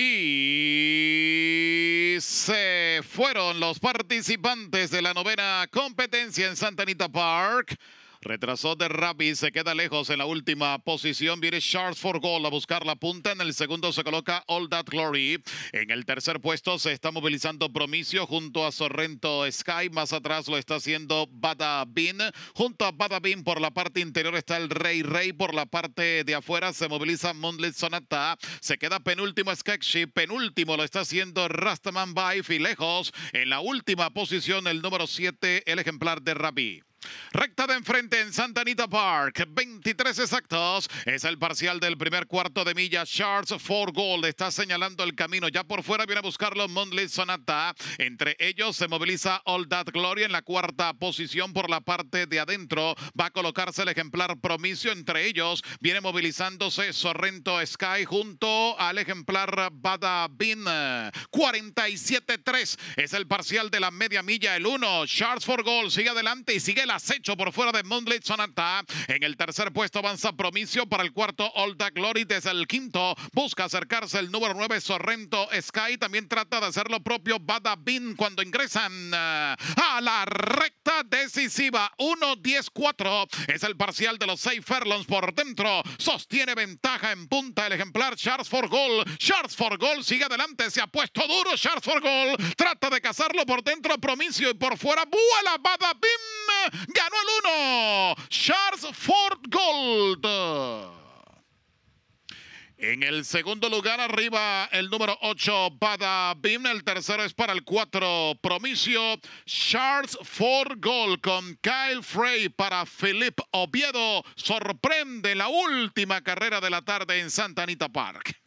Y se fueron los participantes de la novena competencia en Santa Anita Park. Retrasó de Rapi, se queda lejos en la última posición. Viene Charles for Gold a buscar la punta. En el segundo se coloca All That Glory. En el tercer puesto se está movilizando Promicio junto a Sorrento Sky. Más atrás lo está haciendo Bada Bean. Junto a Bada Bean por la parte interior está el Rey Rey. Por la parte de afuera se moviliza Moonlit Sonata. Se queda penúltimo Sketchy. Penúltimo lo está haciendo Rastaman Bife. Y lejos en la última posición el número 7, el ejemplar de Rapi. Recta de enfrente en Santa Anita Park, 23 exactos. Es el parcial del primer cuarto de milla. Shards for Gold está señalando el camino. Ya por fuera viene a buscarlo Montley Sonata. Entre ellos se moviliza All That Glory en la cuarta posición por la parte de adentro. Va a colocarse el ejemplar Promisio Entre ellos viene movilizándose Sorrento Sky junto al ejemplar Bada Bin. 47-3 es el parcial de la media milla. El 1, Shards for Gold sigue adelante y sigue la acecho por fuera de Montley Sonata. En el tercer puesto avanza Promicio para el cuarto Olda Glory. Desde el quinto busca acercarse el número 9 Sorrento Sky. También trata de hacer lo propio Bean cuando ingresan eh, a la recta decisiva. 1-10-4 es el parcial de los 6 furlongs por dentro. Sostiene ventaja en punta el ejemplar Charles for Gold Charles for Gold sigue adelante. Se ha puesto duro Charles for Gold Trata de cazarlo por dentro Promicio y por fuera. Vuela ¡Bim! Ganó el 1. Charles for Gold. En el segundo lugar, arriba el número 8, Bada Bim. El tercero es para el 4, Promicio. Charles for Gol con Kyle Frey para Philip Oviedo. Sorprende la última carrera de la tarde en Santa Anita Park.